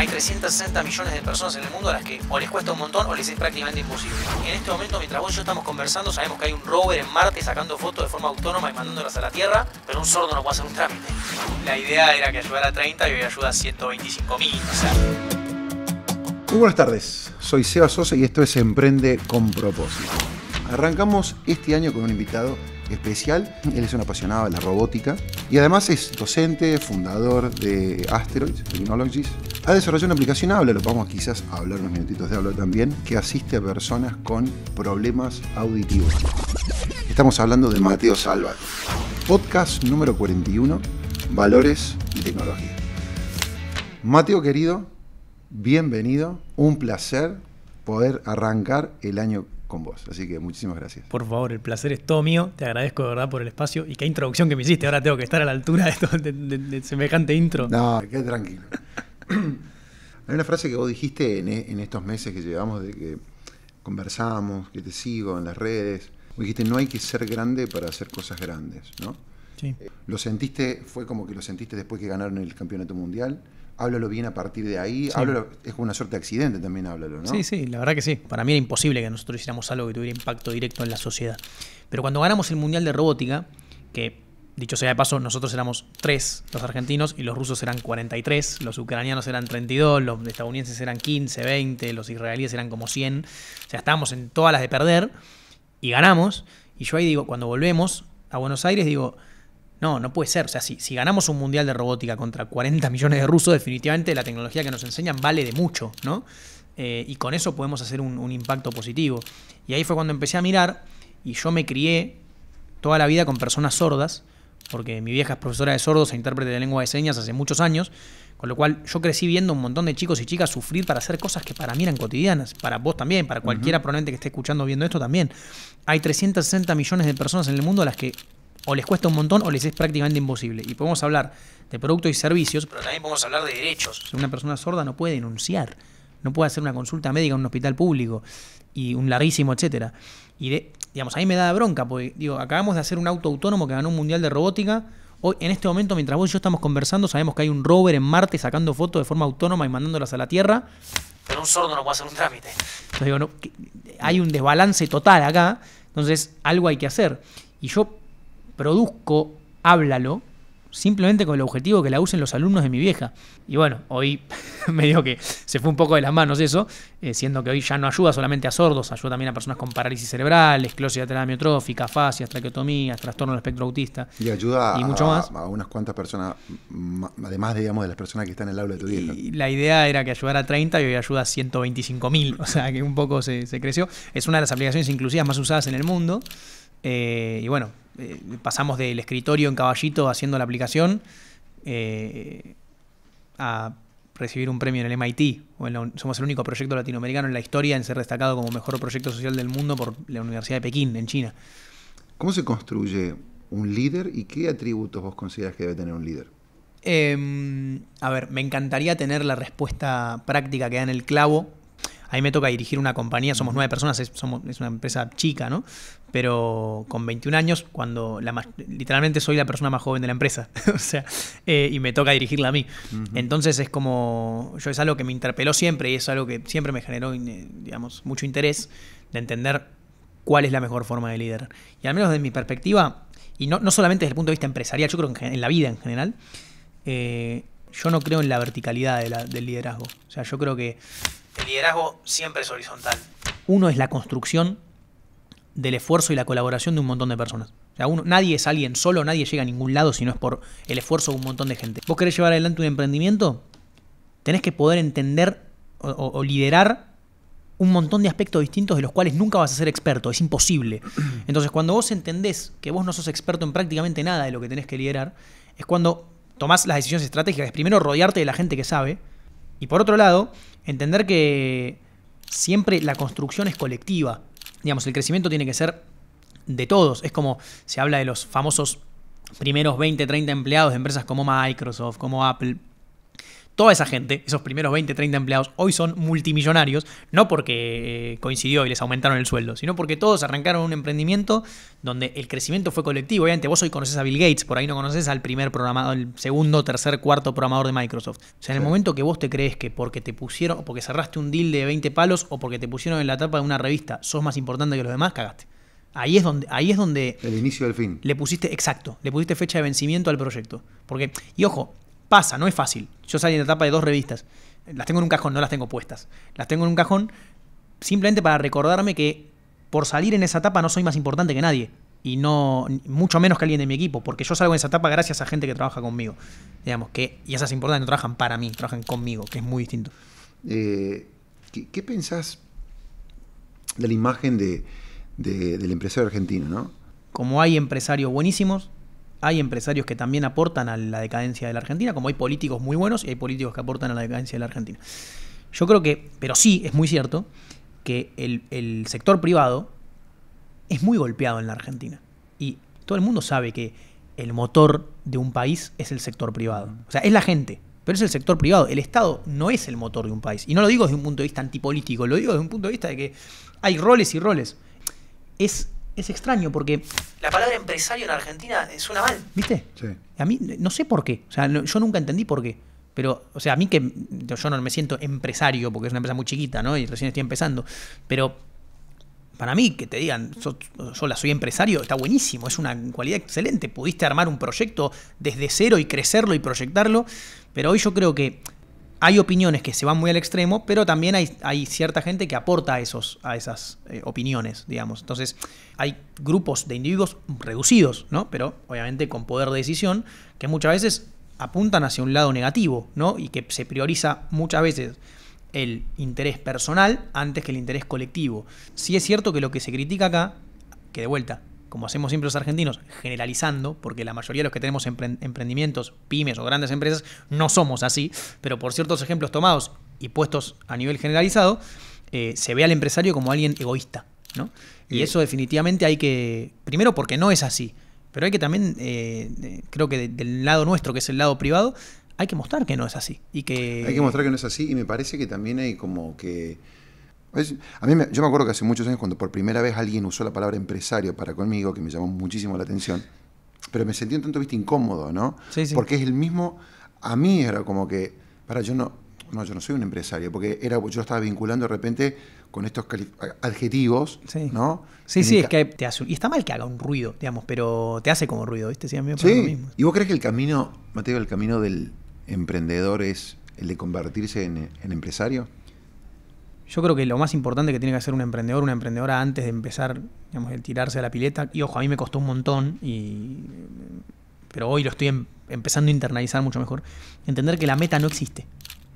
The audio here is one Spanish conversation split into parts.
hay 360 millones de personas en el mundo a las que o les cuesta un montón o les es prácticamente imposible. Y en este momento, mientras vos y yo estamos conversando, sabemos que hay un rover en Marte sacando fotos de forma autónoma y mandándolas a la Tierra, pero un sordo no puede hacer un trámite. La idea era que ayudara a 30 y hoy ayuda a 125 mil, Muy buenas tardes, soy Seba Sosa y esto es Emprende con propósito. Arrancamos este año con un invitado especial. Él es un apasionado de la robótica y además es docente, fundador de Asteroids Technologies, ha ah, desarrollado una aplicación Habla, lo vamos quizás a hablar unos minutitos de Habla también, que asiste a personas con problemas auditivos. Estamos hablando de Mateo Salva. Podcast número 41, Valores y Tecnología. Mateo querido, bienvenido, un placer poder arrancar el año con vos. Así que muchísimas gracias. Por favor, el placer es todo mío. Te agradezco de verdad por el espacio y qué introducción que me hiciste. Ahora tengo que estar a la altura de, semejante intro. No, qué tranquilo. Hay una frase que vos dijiste e, en, estos meses que llevamos de que conversamos, que te sigo en las redes. Vos dijiste, no hay que ser grande para hacer cosas grandes, ¿no? Sí. Eh, ¿Lo sentiste, fue como que lo sentiste después que ganaron el campeonato mundial? háblalo bien a partir de ahí. es como una suerte de accidente también, háblalo, ¿no? Sí, sí, la verdad que sí. Para mí era imposible que nosotros hiciéramos algo que tuviera impacto directo en la sociedad. Pero cuando ganamos el Mundial de Robótica, que Dicho sea de paso, nosotros éramos 3 los argentinos y los rusos eran 43, los ucranianos eran 32, los estadounidenses eran 15, 20, los israelíes eran como 100. O sea, estábamos en todas las de perder y ganamos. Y yo ahí digo, cuando volvemos a Buenos Aires, digo, no, no puede ser. O sea, si, ganamos un mundial de robótica contra 40 millones de rusos, definitivamente la tecnología que nos enseñan vale de mucho, ¿no? Eh, y con eso podemos hacer un impacto positivo. Y ahí fue cuando empecé a mirar y yo me crié toda la vida con personas sordas porque mi vieja es profesora de sordos e intérprete de lengua de señas hace muchos años, con lo cual yo crecí viendo un montón de chicos y chicas sufrir para hacer cosas que para mí eran cotidianas, para vos también, para cualquiera uh que esté escuchando viendo esto también. Hay 360 millones de personas en el mundo a las que o les cuesta un montón o les es prácticamente imposible. Y podemos hablar de productos y servicios, pero también podemos hablar de derechos. Una persona sorda no puede denunciar, no puede hacer una consulta médica en un hospital público y un larguísimo etcétera. Y de digamos, ahí me da bronca, porque digo, acabamos de hacer un auto autónomo que ganó un mundial de robótica. Hoy, en este momento, mientras vos y yo estamos conversando, sabemos que hay un rover en Marte sacando fotos de forma autónoma y mandándolas a la Tierra. Pero un sordo no puede hacer un trámite. Entonces digo, hay un desbalance total acá. Entonces, algo hay que hacer. Y yo produzco, háblalo, simplemente con el objetivo que la usen los alumnos de mi vieja. Y bueno, hoy me dijo que se fue un poco de las manos eso, eh, siendo que hoy ya no ayuda solamente a sordos, ayuda también a personas con parálisis cerebral, esclerosis lateral amiotrófica, fascias, traqueotomías, trastorno del espectro autista. Y ayuda mucho a, unas cuantas personas, además digamos de las personas que están en el aula de tu vieja. Y la idea era que ayudara a 30 y hoy ayuda a 125 mil, o sea que un poco se, creció. Es una de las aplicaciones inclusivas más usadas en el mundo. Eh, y bueno, eh, pasamos del escritorio en caballito haciendo la aplicación eh, a recibir un premio en el MIT. somos el único proyecto latinoamericano en la historia en ser destacado como mejor proyecto social del mundo por la Universidad de Pekín, en China. ¿Cómo se construye un líder y qué atributos vos consideras que debe tener un líder? Em, a ver, me encantaría tener la respuesta práctica que da en el clavo, Ahí me toca dirigir una compañía, somos nueve personas, es, una empresa chica, ¿no? Pero con 21 años, cuando la literalmente soy la persona más joven de la empresa, o sea, eh, y me toca dirigirla a mí. Entonces es como, yo es algo que me interpeló siempre y es algo que siempre me generó, digamos, mucho interés de entender cuál es la mejor forma de liderar. Y al menos desde mi perspectiva, y no, no solamente desde el punto de vista empresarial, yo creo que en, la vida en general, eh, yo no creo en la verticalidad del liderazgo. O sea, yo creo que el liderazgo siempre es horizontal. Uno es la construcción del esfuerzo y la colaboración de un montón de personas. O sea, uno, nadie es alguien solo, nadie llega a ningún lado si no es por el esfuerzo de un montón de gente. Vos querés llevar adelante un emprendimiento, tenés que poder entender o, liderar un montón de aspectos distintos de los cuales nunca vas a ser experto, es imposible. Entonces, cuando vos entendés que vos no sos experto en prácticamente nada de lo que tenés que liderar, es cuando tomás las decisiones estratégicas, es primero rodearte de la gente que sabe, y por otro lado, entender que siempre la construcción es colectiva. Digamos, el crecimiento tiene que ser de todos. Es como se habla de los famosos primeros 20, 30 empleados de empresas como Microsoft, como Apple, Toda esa gente, esos primeros 20, 30 empleados, hoy son multimillonarios, no porque eh, coincidió y les aumentaron el sueldo, sino porque todos arrancaron un emprendimiento donde el crecimiento fue colectivo. Obviamente vos hoy conoces a Bill Gates, por ahí no conoces al primer programador, el segundo, tercer, cuarto programador de Microsoft. O sea, en el momento que vos te crees que porque te pusieron, o porque cerraste un deal de 20 palos o porque te pusieron en la tapa de una revista, sos más importante que los demás, cagaste. Ahí es donde, ahí es donde. El inicio del fin. Le pusiste, exacto, le pusiste fecha de vencimiento al proyecto. Porque, y ojo, Pasa, no es fácil. Yo salí en la etapa de dos revistas. Las tengo en un cajón, no las tengo puestas. Las tengo en un cajón simplemente para recordarme que por salir en esa etapa no soy más importante que nadie. Y no, mucho menos que alguien de mi equipo, porque yo salgo en esa etapa gracias a gente que trabaja conmigo. Digamos, que, y esas importantes no trabajan para mí, trabajan conmigo, que es muy distinto. Eh, ¿qué, pensás de la imagen del empresario argentino, Como hay empresarios buenísimos, hay empresarios que también aportan a la decadencia de la Argentina, como hay políticos muy buenos y hay políticos que aportan a la decadencia de la Argentina. Yo creo que, pero sí, es muy cierto que el, sector privado es muy golpeado en la Argentina. Y todo el mundo sabe que el motor de un país es el sector privado. O sea, es la gente, pero es el sector privado. El Estado no es el motor de un país. Y no lo digo desde un punto de vista antipolítico, lo digo desde un punto de vista de que hay roles y roles. Es es extraño porque... La palabra empresario en Argentina suena mal. ¿Viste? Sí. A mí no sé por qué. O sea, yo nunca entendí por qué. Pero, o sea, a mí que yo no me siento empresario porque es una empresa muy chiquita, ¿no? Y recién estoy empezando. Pero para mí que te digan, sola soy empresario, está buenísimo, es una cualidad excelente. Pudiste armar un proyecto desde cero y crecerlo y proyectarlo. Pero hoy yo creo que hay opiniones que se van muy al extremo, pero también hay, cierta gente que aporta a, esos, a esas eh, opiniones, digamos. Entonces, hay grupos de individuos reducidos, ¿no? Pero obviamente con poder de decisión, que muchas veces apuntan hacia un lado negativo, ¿no? Y que se prioriza muchas veces el interés personal antes que el interés colectivo. Sí es cierto que lo que se critica acá, que de vuelta, como hacemos siempre los argentinos, generalizando, porque la mayoría de los que tenemos emprendimientos, pymes o grandes empresas, no somos así, pero por ciertos ejemplos tomados y puestos a nivel generalizado, eh, se ve al empresario como alguien egoísta. ¿no? Y eso definitivamente hay que, primero porque no es así, pero hay que también, eh, creo que del lado nuestro, que es el lado privado, hay que mostrar que no es así. Y que... Hay que mostrar que no es así y me parece que también hay como que a mí yo me acuerdo que hace muchos años cuando por primera vez alguien usó la palabra empresario para conmigo, que me llamó muchísimo la atención, pero me sentí un tanto, incómodo, ¿no? Porque es el mismo, a mí era como que, para, yo no, no, yo no soy un empresario, porque era, yo estaba vinculando de repente con estos adjetivos, ¿no? Sí, sí, es que te hace, y está mal que haga un ruido, digamos, pero te hace como ruido, ¿viste? Sí, a mí me sí. mismo. ¿Y vos crees que el camino, Mateo, el camino del emprendedor es el de convertirse en empresario? Yo creo que lo más importante que tiene que hacer un emprendedor, una emprendedora antes de empezar, digamos, de tirarse a la pileta, y ojo, a mí me costó un montón, y, pero hoy lo estoy em-, empezando a internalizar mucho mejor, entender que la meta no existe.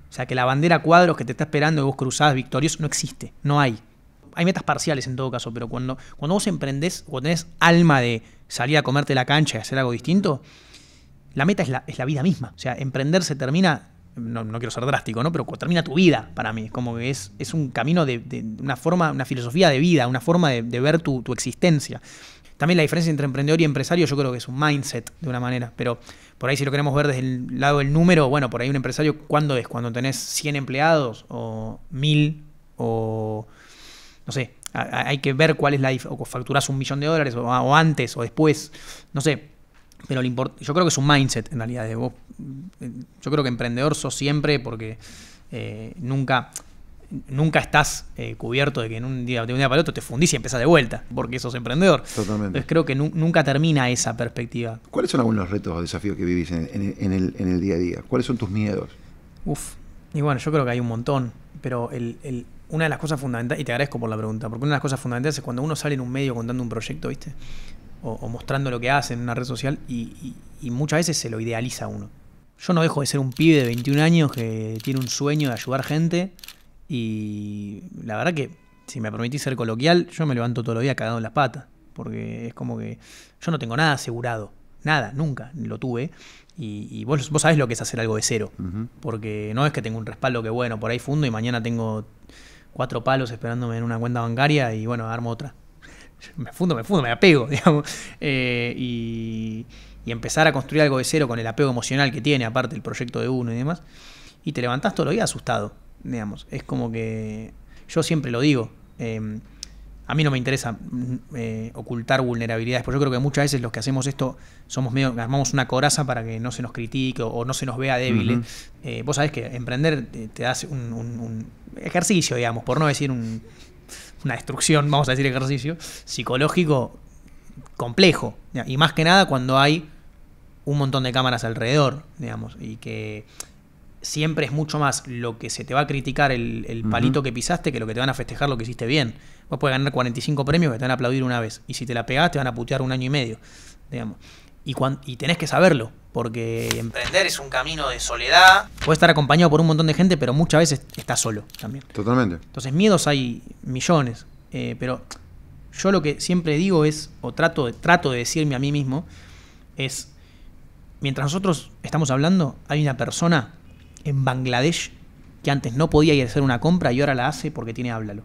O sea, que la bandera cuadros que te está esperando y vos cruzás victorios no existe, no hay. Hay metas parciales en todo caso, pero cuando, cuando vos emprendés o tenés alma de salir a comerte la cancha y hacer algo distinto, la meta es la, es la vida misma. O sea, emprender se termina no, quiero ser drástico, ¿no? Pero termina tu vida para mí. Como que es, es un camino de, una forma, una filosofía de vida, una forma de, ver tu, existencia. También la diferencia entre emprendedor y empresario, yo creo que es un mindset de una manera. Pero por ahí, si lo queremos ver desde el lado del número, bueno, por ahí un empresario, ¿cuándo es? ¿Cuando tenés 100 empleados o 1000 o no sé? Hay que ver cuál es la. o facturás un millón de dólares o antes o después. No sé pero yo creo que es un mindset en realidad. De vos, eh, yo creo que emprendedor sos siempre porque eh, nunca, nunca estás eh, cubierto de que en un día, de un día para el otro te fundís y empezás de vuelta, porque sos emprendedor. Totalmente. Entonces creo que nunca termina esa perspectiva. ¿Cuáles son algunos retos o desafíos que vivís en, el, día a día? ¿Cuáles son tus miedos? Uf, y bueno, yo creo que hay un montón, pero una de las cosas fundamentales, y te agradezco por la pregunta, porque una de las cosas fundamentales es cuando uno sale en un medio contando un proyecto, ¿viste? o, mostrando lo que hace en una red social y, muchas veces se lo idealiza uno. Yo no dejo de ser un pibe de 21 años que tiene un sueño de ayudar gente y la verdad que si me permitís ser coloquial, yo me levanto todo el día cagado en las patas, porque es como que yo no tengo nada asegurado, nada, nunca lo tuve. Y, vos, vos sabés lo que es hacer algo de cero, porque no es que tengo un respaldo que bueno, por ahí fundo y mañana tengo cuatro palos esperándome en una cuenta bancaria y bueno, armo otra me fundo, me fundo, me apego, digamos. Eh, y, empezar a construir algo de cero con el apego emocional que tiene, aparte el proyecto de uno y demás. Y te levantás todo el día asustado, digamos. Es como que yo siempre lo digo. Em, a mí no me interesa mm, eh, ocultar vulnerabilidades, porque yo creo que muchas veces los que hacemos esto somos medio, armamos una coraza para que no se nos critique o, no se nos vea débil eh, vos sabés que emprender te, hace un, ejercicio, digamos, por no decir un, una destrucción, vamos a decir ejercicio, psicológico complejo. Y más que nada cuando hay un montón de cámaras alrededor, digamos, y que siempre es mucho más lo que se te va a criticar el, palito que pisaste que lo que te van a festejar lo que hiciste bien. Vos puedes ganar 45 premios que te van a aplaudir una vez, y si te la pegás te van a putear un año y medio, digamos y, tenés que saberlo, porque emprender es un camino de soledad. puede estar acompañado por un montón de gente, pero muchas veces estás solo también. Totalmente. Entonces miedos hay millones, eh, pero yo lo que siempre digo es, o trato de, trato de decirme a mí mismo, es, mientras nosotros estamos hablando, hay una persona en Bangladesh que antes no podía ir a hacer una compra y ahora la hace porque tiene háblalo.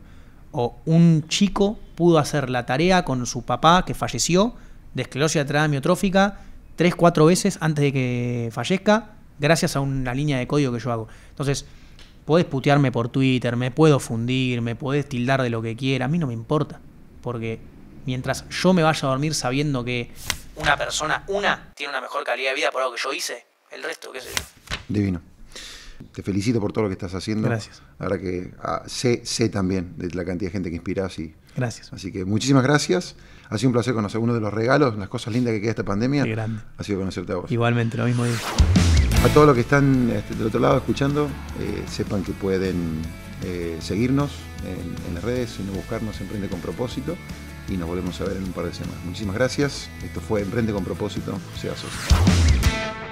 O un chico pudo hacer la tarea con su papá que falleció de esclerosis lateral amiotrófica 3, veces antes de que fallezca, gracias a una línea de código que yo hago. Entonces, puedes putearme por Twitter, me puedo fundir, me podés tildar de lo que quiera, a mí no me importa, porque mientras yo me vaya a dormir sabiendo que una persona, una, tiene una mejor calidad de vida por algo que yo hice, el resto, qué sé yo. Divino. Te felicito por todo lo que estás haciendo. Gracias. Ahora que ah, sé, también de la cantidad de gente que inspiras y. Gracias. Así que muchísimas gracias. Ha sido un placer conocer uno de los regalos, las cosas lindas que queda esta pandemia. Qué grande. Ha sido conocerte a vos. Igualmente, lo mismo digo. A todos los que están este, del otro lado escuchando, eh, sepan que pueden eh, seguirnos en, las redes, sino buscarnos Emprende con Propósito y nos volvemos a ver en un par de semanas. Muchísimas gracias. Esto fue Emprende con Propósito. Sea